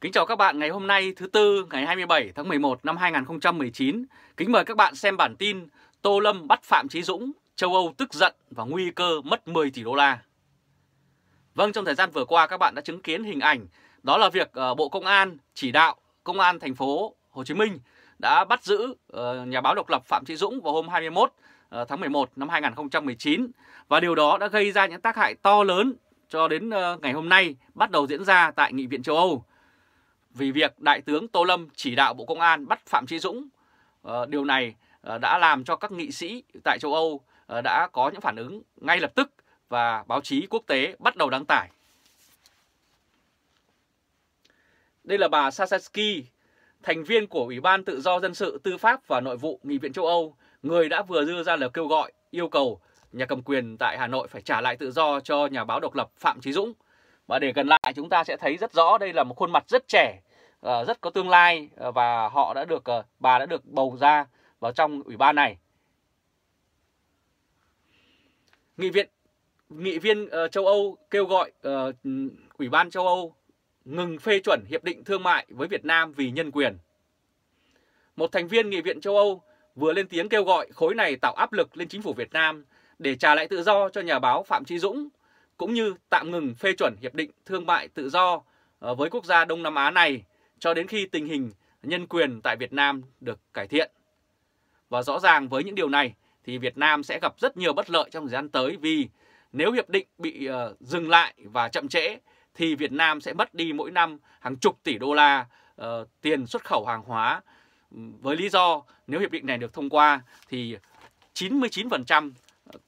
Kính chào các bạn ngày hôm nay thứ Tư ngày 27 tháng 11 năm 2019. Kính mời các bạn xem bản tin Tô Lâm bắt Phạm Trí Dũng, châu Âu tức giận và nguy cơ mất 10 tỷ đô la. Vâng, trong thời gian vừa qua các bạn đã chứng kiến hình ảnh đó là việc ờ, Bộ Công an chỉ đạo Công an thành phố Hồ Chí Minh đã bắt giữ ờ, nhà báo độc lập Phạm Trí Dũng vào hôm 21 ờ, tháng 11 năm 2019 và điều đó đã gây ra những tác hại to lớn cho đến ngày hôm nay bắt đầu diễn ra tại Nghị viện châu Âu vì việc Đại tướng Tô Lâm chỉ đạo Bộ Công an bắt Phạm Trí Dũng. Ờ, điều này ờ, đã làm cho các nghị sĩ tại châu Âu ờ, đã có những phản ứng ngay lập tức và báo chí quốc tế bắt đầu đăng tải. Đây là bà Sasaki, thành viên của Ủy ban Tự do Dân sự, Tư pháp và Nội vụ Nghị viện châu Âu, người đã vừa đưa ra lời kêu gọi yêu cầu nhà cầm quyền tại Hà Nội phải trả lại tự do cho nhà báo độc lập Phạm Trí Dũng và để gần lại chúng ta sẽ thấy rất rõ đây là một khuôn mặt rất trẻ, ờ, rất có tương lai ờ, và họ đã được ờ, bà đã được bầu ra vào trong ủy ban này. Nghị viện nghị viên châu Âu kêu gọi ủy ban châu Âu ngừng phê chuẩn hiệp định thương mại với Việt Nam vì nhân quyền. Một thành viên nghị viện châu Âu vừa lên tiếng kêu gọi khối này tạo áp lực lên chính phủ Việt Nam để trả lại tự do cho nhà báo Phạm Trí Dũng cũng như tạm ngừng phê chuẩn hiệp định thương mại tự do ờ, với quốc gia Đông Nam Á này cho đến khi tình hình nhân quyền tại Việt Nam được cải thiện. Và rõ ràng với những điều này thì Việt Nam sẽ gặp rất nhiều bất lợi trong thời gian tới vì nếu hiệp định bị ờ, dừng lại và chậm trễ thì Việt Nam sẽ mất đi mỗi năm hàng chục tỷ đô la ờ, tiền xuất khẩu hàng hóa với lý do nếu hiệp định này được thông qua thì 99%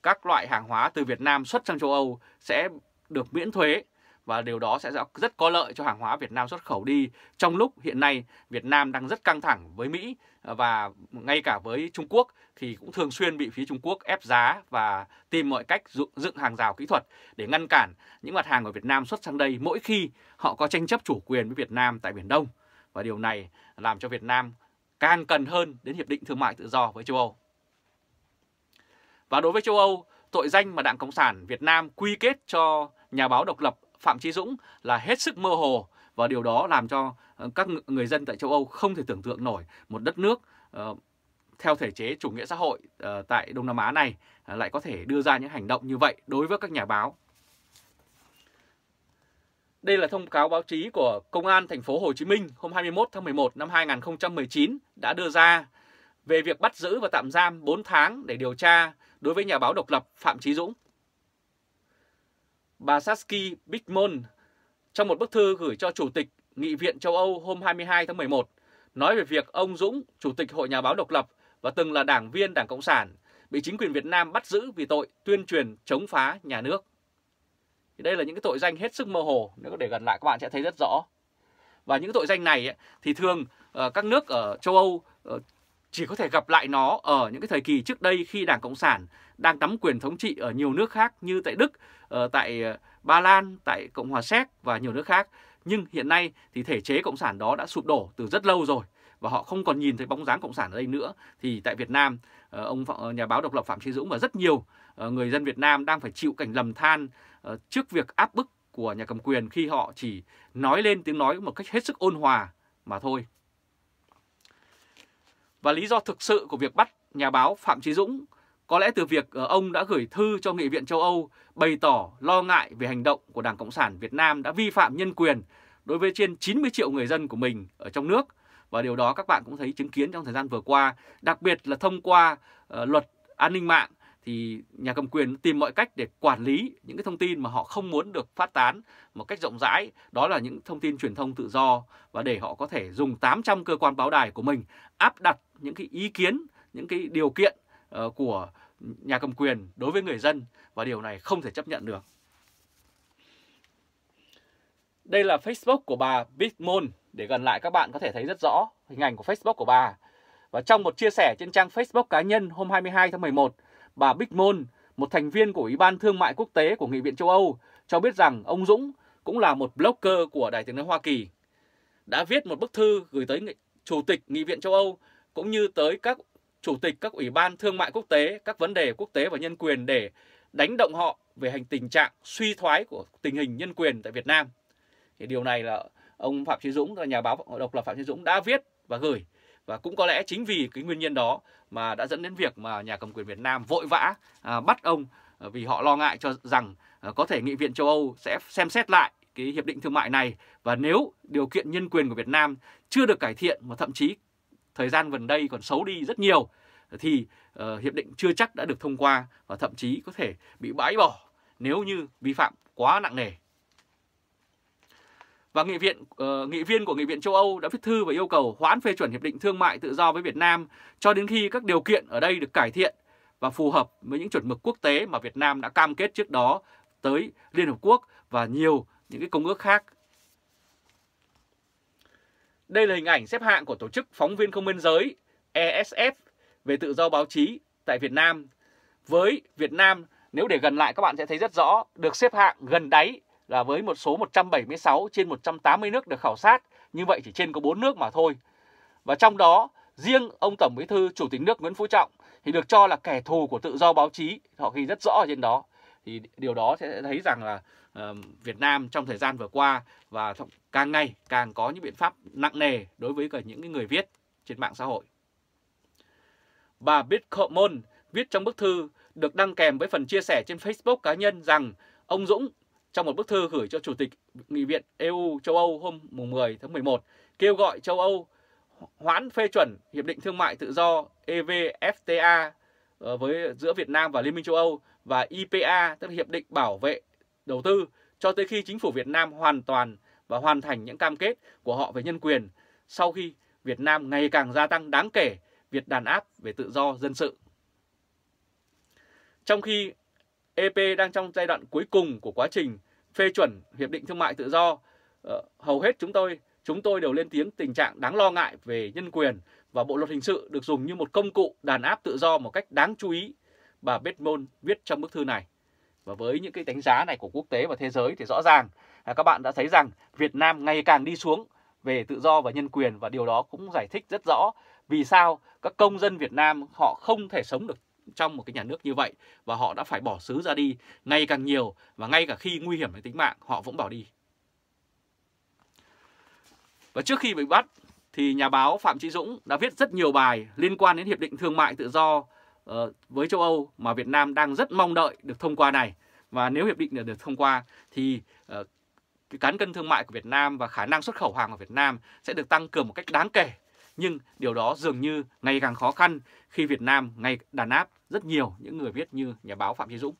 các loại hàng hóa từ Việt Nam xuất sang châu Âu sẽ được miễn thuế và điều đó sẽ rất có lợi cho hàng hóa Việt Nam xuất khẩu đi trong lúc hiện nay Việt Nam đang rất căng thẳng với Mỹ và ngay cả với Trung Quốc thì cũng thường xuyên bị phía Trung Quốc ép giá và tìm mọi cách dựng hàng rào kỹ thuật để ngăn cản những mặt hàng của Việt Nam xuất sang đây mỗi khi họ có tranh chấp chủ quyền với Việt Nam tại Biển Đông và điều này làm cho Việt Nam càng cần hơn đến Hiệp định Thương mại Tự do với châu Âu. Và đối với châu Âu, tội danh mà Đảng Cộng sản Việt Nam quy kết cho nhà báo độc lập Phạm Chí Dũng là hết sức mơ hồ và điều đó làm cho ờ, các người dân tại châu Âu không thể tưởng tượng nổi một đất nước ờ, theo thể chế chủ nghĩa xã hội ờ, tại Đông Nam Á này lại có thể đưa ra những hành động như vậy đối với các nhà báo. Đây là thông cáo báo chí của Công an thành phố Hồ Chí Minh hôm 21 tháng 11 năm 2019 đã đưa ra về việc bắt giữ và tạm giam 4 tháng để điều tra đối với nhà báo độc lập Phạm Chí Dũng. Bà Saski Bigmon trong một bức thư gửi cho Chủ tịch Nghị viện châu Âu hôm 22 tháng 11 nói về việc ông Dũng, Chủ tịch Hội Nhà báo độc lập và từng là đảng viên Đảng Cộng sản, bị chính quyền Việt Nam bắt giữ vì tội tuyên truyền chống phá nhà nước. đây là những cái tội danh hết sức mơ hồ, nếu để gần lại các bạn sẽ thấy rất rõ. Và những tội danh này thì thường ờ, các nước ở châu Âu ờ, chỉ có thể gặp lại nó ở những cái thời kỳ trước đây khi Đảng Cộng sản đang nắm quyền thống trị ở nhiều nước khác như tại Đức, ờ, tại ờ, Ba Lan, tại Cộng hòa Séc và nhiều nước khác. Nhưng hiện nay thì thể chế Cộng sản đó đã sụp đổ từ rất lâu rồi và họ không còn nhìn thấy bóng dáng Cộng sản ở đây nữa. Thì tại Việt Nam, ờ, ông nhà báo độc lập Phạm Trí Dũng và rất nhiều người dân Việt Nam đang phải chịu cảnh lầm than trước việc áp bức của nhà cầm quyền khi họ chỉ nói lên tiếng nói một cách hết sức ôn hòa mà thôi. Và lý do thực sự của việc bắt nhà báo Phạm Trí Dũng có lẽ từ việc ờ, ông đã gửi thư cho Nghị viện châu Âu bày tỏ lo ngại về hành động của Đảng Cộng sản Việt Nam đã vi phạm nhân quyền đối với trên 90 triệu người dân của mình ở trong nước. Và điều đó các bạn cũng thấy chứng kiến trong thời gian vừa qua, đặc biệt là thông qua uh, luật an ninh mạng thì nhà cầm quyền tìm mọi cách để quản lý những cái thông tin mà họ không muốn được phát tán một cách rộng rãi, đó là những thông tin truyền thông tự do và để họ có thể dùng 800 cơ quan báo đài của mình áp đặt những cái ý kiến, những cái điều kiện ờ, của nhà cầm quyền đối với người dân và điều này không thể chấp nhận được. Đây là Facebook của bà Bitmon để gần lại các bạn có thể thấy rất rõ hình ảnh của Facebook của bà. Và trong một chia sẻ trên trang Facebook cá nhân hôm 22 tháng 11, bà Bích Môn, một thành viên của Ủy ban Thương mại Quốc tế của Nghị viện châu Âu, cho biết rằng ông Dũng cũng là một blogger của Đài tiếng nói Hoa Kỳ, đã viết một bức thư gửi tới Chủ tịch Nghị viện châu Âu cũng như tới các Chủ tịch các Ủy ban Thương mại Quốc tế, các vấn đề quốc tế và nhân quyền để đánh động họ về hành tình trạng suy thoái của tình hình nhân quyền tại Việt Nam. Thì điều này là ông Phạm Chí Dũng, là nhà báo độc lập Phạm Chí Dũng đã viết và gửi và cũng có lẽ chính vì cái nguyên nhân đó mà đã dẫn đến việc mà nhà cầm quyền Việt Nam vội vã à, bắt ông à, vì họ lo ngại cho rằng à, có thể Nghị viện châu Âu sẽ xem xét lại cái hiệp định thương mại này và nếu điều kiện nhân quyền của Việt Nam chưa được cải thiện mà thậm chí thời gian gần đây còn xấu đi rất nhiều thì uh, hiệp định chưa chắc đã được thông qua và thậm chí có thể bị bãi bỏ nếu như vi phạm quá nặng nề. Và nghị viện uh, nghị viên của Nghị viện châu Âu đã viết thư và yêu cầu hoãn phê chuẩn hiệp định thương mại tự do với Việt Nam cho đến khi các điều kiện ở đây được cải thiện và phù hợp với những chuẩn mực quốc tế mà Việt Nam đã cam kết trước đó tới Liên Hợp Quốc và nhiều những cái công ước khác. Đây là hình ảnh xếp hạng của Tổ chức Phóng viên Không biên giới ESF về tự do báo chí tại Việt Nam. Với Việt Nam, nếu để gần lại các bạn sẽ thấy rất rõ, được xếp hạng gần đáy là với một số 176 trên 180 nước được khảo sát, như vậy chỉ trên có 4 nước mà thôi. Và trong đó, riêng ông Tổng Bí thư Chủ tịch nước Nguyễn Phú Trọng thì được cho là kẻ thù của tự do báo chí, họ ghi rất rõ ở trên đó. Thì điều đó sẽ thấy rằng là ờ, Việt Nam trong thời gian vừa qua và càng ngày càng có những biện pháp nặng nề đối với cả những người viết trên mạng xã hội. Bà Bitcoin viết trong bức thư được đăng kèm với phần chia sẻ trên Facebook cá nhân rằng ông Dũng trong một bức thư gửi cho Chủ tịch Nghị viện EU châu Âu hôm 10 tháng 11 kêu gọi châu Âu hoãn phê chuẩn Hiệp định Thương mại Tự do EVFTA ờ, với giữa Việt Nam và Liên minh châu Âu và IPA tức là Hiệp định Bảo vệ Đầu tư cho tới khi chính phủ Việt Nam hoàn toàn và hoàn thành những cam kết của họ về nhân quyền sau khi Việt Nam ngày càng gia tăng đáng kể việc đàn áp về tự do dân sự. Trong khi EP đang trong giai đoạn cuối cùng của quá trình phê chuẩn Hiệp định Thương mại Tự do. Ờ, hầu hết chúng tôi, chúng tôi đều lên tiếng tình trạng đáng lo ngại về nhân quyền và bộ luật hình sự được dùng như một công cụ đàn áp tự do một cách đáng chú ý, bà Bedmon viết trong bức thư này. Và với những cái đánh giá này của quốc tế và thế giới thì rõ ràng là các bạn đã thấy rằng Việt Nam ngày càng đi xuống về tự do và nhân quyền và điều đó cũng giải thích rất rõ vì sao các công dân Việt Nam họ không thể sống được trong một cái nhà nước như vậy và họ đã phải bỏ xứ ra đi ngày càng nhiều và ngay cả khi nguy hiểm đến tính mạng họ vẫn bỏ đi. Và trước khi bị bắt thì nhà báo Phạm trí Dũng đã viết rất nhiều bài liên quan đến Hiệp định Thương mại Tự do ờ, với châu Âu mà Việt Nam đang rất mong đợi được thông qua này. Và nếu hiệp định được thông qua thì ờ, cái cán cân thương mại của Việt Nam và khả năng xuất khẩu hàng của Việt Nam sẽ được tăng cường một cách đáng kể nhưng điều đó dường như ngày càng khó khăn khi Việt Nam ngày đàn áp rất nhiều những người viết như nhà báo Phạm Chí Dũng.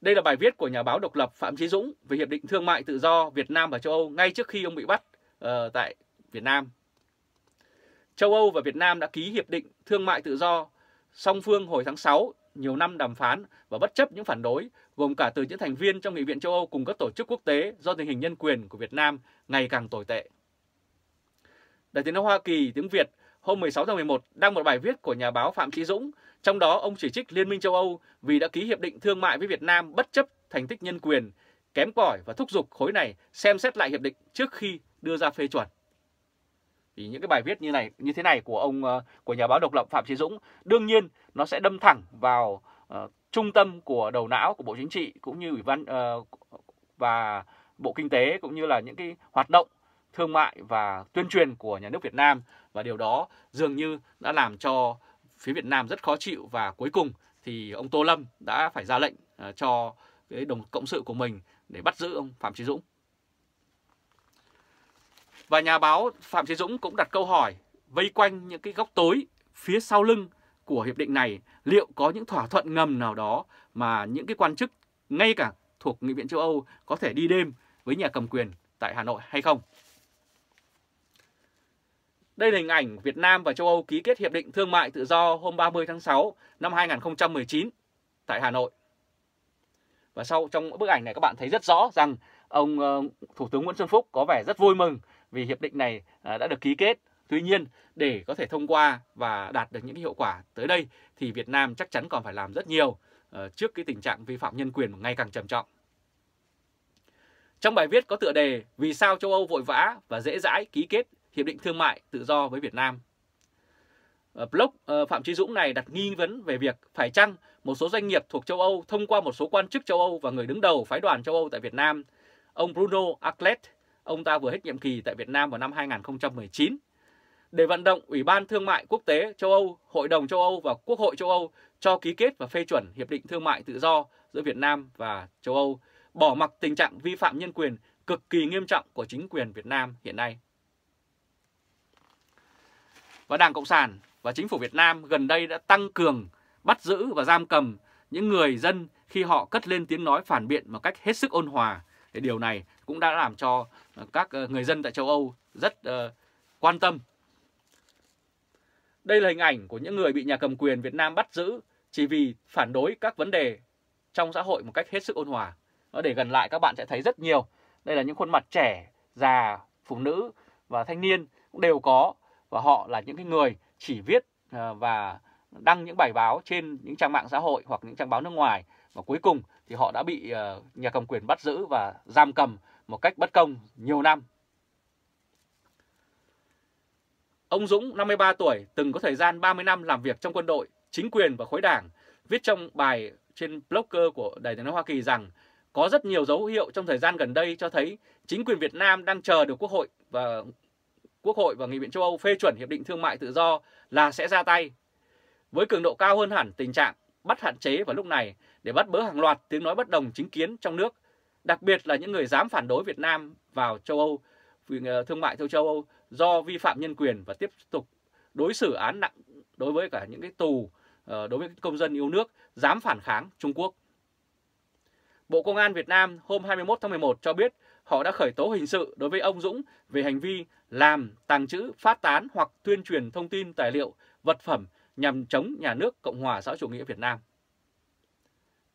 Đây là bài viết của nhà báo độc lập Phạm Chí Dũng về Hiệp định Thương mại Tự do Việt Nam và châu Âu ngay trước khi ông bị bắt uh, tại Việt Nam. Châu Âu và Việt Nam đã ký Hiệp định Thương mại Tự do song phương hồi tháng 6 nhiều năm đàm phán và bất chấp những phản đối, gồm cả từ những thành viên trong Nghị viện châu Âu cùng các tổ chức quốc tế do tình hình nhân quyền của Việt Nam ngày càng tồi tệ. Đài tiếng nói Hoa Kỳ tiếng Việt hôm 16 tháng 11 đăng một bài viết của nhà báo Phạm Chí Dũng, trong đó ông chỉ trích Liên minh châu Âu vì đã ký hiệp định thương mại với Việt Nam bất chấp thành tích nhân quyền, kém cỏi và thúc giục khối này xem xét lại hiệp định trước khi đưa ra phê chuẩn. Thì những cái bài viết như này như thế này của ông ờ, của nhà báo độc lập Phạm Chí Dũng đương nhiên nó sẽ đâm thẳng vào uh, trung tâm của đầu não của Bộ Chính trị cũng như Ủy ban uh, và Bộ Kinh tế cũng như là những cái hoạt động thương mại và tuyên truyền của nhà nước Việt Nam và điều đó dường như đã làm cho phía Việt Nam rất khó chịu và cuối cùng thì ông Tô Lâm đã phải ra lệnh ờ, cho cái đồng cộng sự của mình để bắt giữ ông Phạm Chí Dũng. Và nhà báo Phạm Chí Dũng cũng đặt câu hỏi vây quanh những cái góc tối phía sau lưng của hiệp định này liệu có những thỏa thuận ngầm nào đó mà những cái quan chức ngay cả thuộc Nghị viện châu Âu có thể đi đêm với nhà cầm quyền tại Hà Nội hay không? Đây là hình ảnh Việt Nam và châu Âu ký kết Hiệp định Thương mại Tự do hôm 30 tháng 6 năm 2019 tại Hà Nội. Và sau trong bức ảnh này các bạn thấy rất rõ rằng ông ờ, Thủ tướng Nguyễn Xuân Phúc có vẻ rất vui mừng vì hiệp định này ờ, đã được ký kết. Tuy nhiên, để có thể thông qua và đạt được những hiệu quả tới đây thì Việt Nam chắc chắn còn phải làm rất nhiều ờ, trước cái tình trạng vi phạm nhân quyền ngày càng trầm trọng. Trong bài viết có tựa đề Vì sao châu Âu vội vã và dễ dãi ký kết Hiệp định Thương mại Tự do với Việt Nam. Ở ờ, blog ờ, Phạm Trí Dũng này đặt nghi vấn về việc phải chăng một số doanh nghiệp thuộc châu Âu thông qua một số quan chức châu Âu và người đứng đầu phái đoàn châu Âu tại Việt Nam, ông Bruno Aclet, ông ta vừa hết nhiệm kỳ tại Việt Nam vào năm 2019, để vận động Ủy ban Thương mại Quốc tế châu Âu, Hội đồng châu Âu và Quốc hội châu Âu cho ký kết và phê chuẩn Hiệp định Thương mại Tự do giữa Việt Nam và châu Âu, bỏ mặc tình trạng vi phạm nhân quyền cực kỳ nghiêm trọng của chính quyền Việt Nam hiện nay và Đảng Cộng sản và chính phủ Việt Nam gần đây đã tăng cường bắt giữ và giam cầm những người dân khi họ cất lên tiếng nói phản biện một cách hết sức ôn hòa. Thì điều này cũng đã làm cho các ờ, người dân tại châu Âu rất uh, quan tâm. Đây là hình ảnh của những người bị nhà cầm quyền Việt Nam bắt giữ chỉ vì phản đối các vấn đề trong xã hội một cách hết sức ôn hòa. để gần lại các bạn sẽ thấy rất nhiều. Đây là những khuôn mặt trẻ, già, phụ nữ và thanh niên cũng đều có và họ là những cái người chỉ viết ờ, và đăng những bài báo trên những trang mạng xã hội hoặc những trang báo nước ngoài và cuối cùng thì họ đã bị ờ, nhà cầm quyền bắt giữ và giam cầm một cách bất công nhiều năm. Ông Dũng, 53 tuổi, từng có thời gian 30 năm làm việc trong quân đội, chính quyền và khối đảng, viết trong bài trên blogger của Đài tiếng nói Hoa Kỳ rằng có rất nhiều dấu hiệu trong thời gian gần đây cho thấy chính quyền Việt Nam đang chờ được Quốc hội và Quốc hội và Nghị viện châu Âu phê chuẩn Hiệp định Thương mại Tự do là sẽ ra tay. Với cường độ cao hơn hẳn tình trạng bắt hạn chế vào lúc này để bắt bớ hàng loạt tiếng nói bất đồng chính kiến trong nước, đặc biệt là những người dám phản đối Việt Nam vào châu Âu, ờ, thương mại theo châu Âu do vi phạm nhân quyền và tiếp tục đối xử án nặng đối với cả những cái tù ờ, đối với công dân yêu nước dám phản kháng Trung Quốc. Bộ Công an Việt Nam hôm 21 tháng 11 cho biết họ đã khởi tố hình sự đối với ông Dũng về hành vi làm, tàng trữ, phát tán hoặc tuyên truyền thông tin tài liệu, vật phẩm nhằm chống nhà nước Cộng hòa xã chủ nghĩa Việt Nam.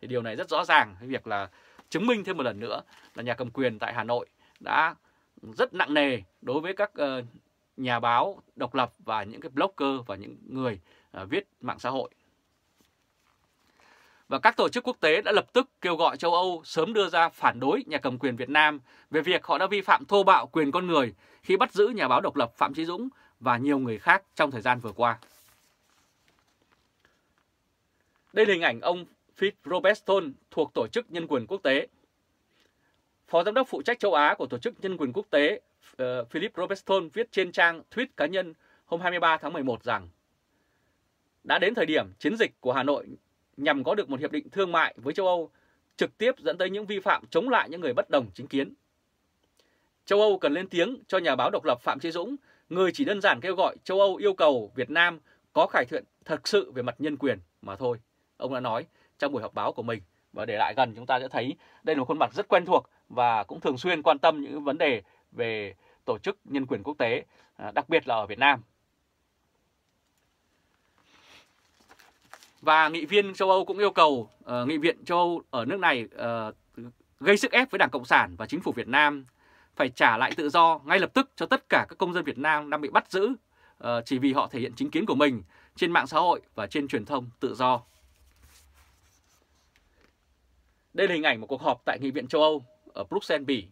Thì điều này rất rõ ràng cái việc là chứng minh thêm một lần nữa là nhà cầm quyền tại Hà Nội đã rất nặng nề đối với các ờ, nhà báo độc lập và những cái blogger và những người ờ, viết mạng xã hội và các tổ chức quốc tế đã lập tức kêu gọi châu Âu sớm đưa ra phản đối nhà cầm quyền Việt Nam về việc họ đã vi phạm thô bạo quyền con người khi bắt giữ nhà báo độc lập Phạm Chí Dũng và nhiều người khác trong thời gian vừa qua. Đây là hình ảnh ông Phil Robertson thuộc Tổ chức Nhân quyền Quốc tế. Phó Giám đốc phụ trách châu Á của Tổ chức Nhân quyền Quốc tế ờ, Philip Robertson viết trên trang tweet cá nhân hôm 23 tháng 11 rằng đã đến thời điểm chiến dịch của Hà Nội nhằm có được một hiệp định thương mại với châu Âu, trực tiếp dẫn tới những vi phạm chống lại những người bất đồng chính kiến. Châu Âu cần lên tiếng cho nhà báo độc lập Phạm Chí Dũng, người chỉ đơn giản kêu gọi châu Âu yêu cầu Việt Nam có cải thiện thật sự về mặt nhân quyền mà thôi. Ông đã nói trong buổi họp báo của mình và để lại gần chúng ta sẽ thấy đây là một khuôn mặt rất quen thuộc và cũng thường xuyên quan tâm những vấn đề về tổ chức nhân quyền quốc tế, à, đặc biệt là ở Việt Nam Và nghị viên châu Âu cũng yêu cầu uh, nghị viện châu Âu ở nước này uh, gây sức ép với Đảng Cộng sản và chính phủ Việt Nam phải trả lại tự do ngay lập tức cho tất cả các công dân Việt Nam đang bị bắt giữ uh, chỉ vì họ thể hiện chính kiến của mình trên mạng xã hội và trên truyền thông tự do. Đây là hình ảnh một cuộc họp tại Nghị viện châu Âu ở Bruxelles, Bỉ.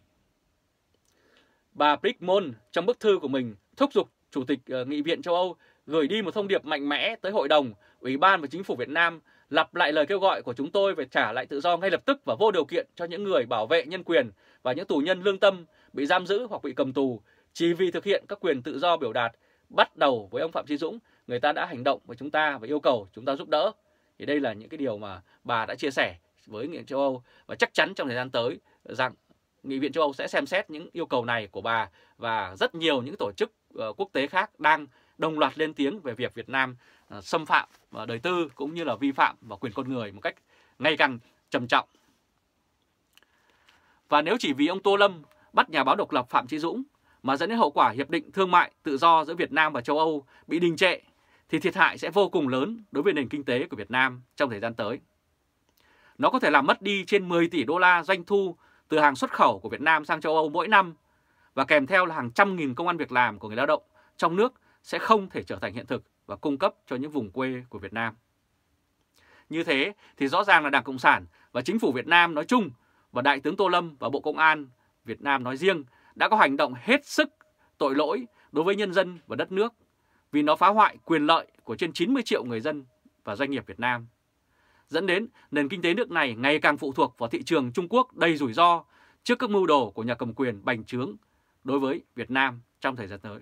Bà Brickmon trong bức thư của mình thúc giục Chủ tịch Nghị viện châu Âu gửi đi một thông điệp mạnh mẽ tới Hội đồng, Ủy ban và Chính phủ Việt Nam lặp lại lời kêu gọi của chúng tôi về trả lại tự do ngay lập tức và vô điều kiện cho những người bảo vệ nhân quyền và những tù nhân lương tâm bị giam giữ hoặc bị cầm tù chỉ vì thực hiện các quyền tự do biểu đạt bắt đầu với ông Phạm Chí Dũng người ta đã hành động với chúng ta và yêu cầu chúng ta giúp đỡ thì đây là những cái điều mà bà đã chia sẻ với Nghị viện châu Âu và chắc chắn trong thời gian tới rằng Nghị viện châu Âu sẽ xem xét những yêu cầu này của bà và rất nhiều những tổ chức ờ, quốc tế khác đang đồng loạt lên tiếng về việc Việt Nam ờ, xâm phạm và ờ, đời tư cũng như là vi phạm vào quyền con người một cách ngày càng trầm trọng. Và nếu chỉ vì ông Tô Lâm bắt nhà báo độc lập Phạm Chí Dũng mà dẫn đến hậu quả hiệp định thương mại tự do giữa Việt Nam và châu Âu bị đình trệ thì thiệt hại sẽ vô cùng lớn đối với nền kinh tế của Việt Nam trong thời gian tới. Nó có thể làm mất đi trên 10 tỷ đô la doanh thu từ hàng xuất khẩu của Việt Nam sang châu Âu mỗi năm và kèm theo là hàng trăm nghìn công an việc làm của người lao động trong nước sẽ không thể trở thành hiện thực và cung cấp cho những vùng quê của Việt Nam. Như thế thì rõ ràng là Đảng Cộng sản và chính phủ Việt Nam nói chung và Đại tướng Tô Lâm và Bộ Công an Việt Nam nói riêng đã có hành động hết sức tội lỗi đối với nhân dân và đất nước vì nó phá hoại quyền lợi của trên 90 triệu người dân và doanh nghiệp Việt Nam. Dẫn đến nền kinh tế nước này ngày càng phụ thuộc vào thị trường Trung Quốc đầy rủi ro trước các mưu đồ của nhà cầm quyền bành trướng đối với Việt Nam trong thời gian tới.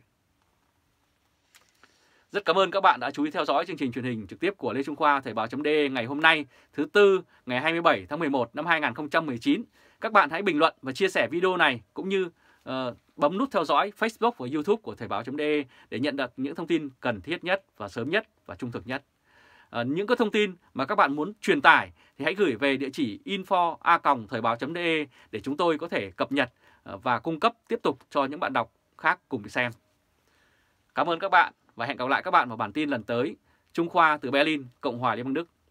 Rất cảm ơn các bạn đã chú ý theo dõi chương trình truyền hình trực tiếp của Lê Trung Khoa Thời báo d ngày hôm nay thứ Tư ngày 27 tháng 11 năm 2019. Các bạn hãy bình luận và chia sẻ video này cũng như uh, bấm nút theo dõi Facebook và Youtube của Thời báo chấm để nhận được những thông tin cần thiết nhất và sớm nhất và trung thực nhất. Uh, những cái thông tin mà các bạn muốn truyền tải thì hãy gửi về địa chỉ info a thời báo de để chúng tôi có thể cập nhật ờ, và cung cấp tiếp tục cho những bạn đọc khác cùng xem. Cảm ơn các bạn và hẹn gặp lại các bạn vào bản tin lần tới. Trung Khoa từ Berlin, Cộng hòa Liên bang Đức.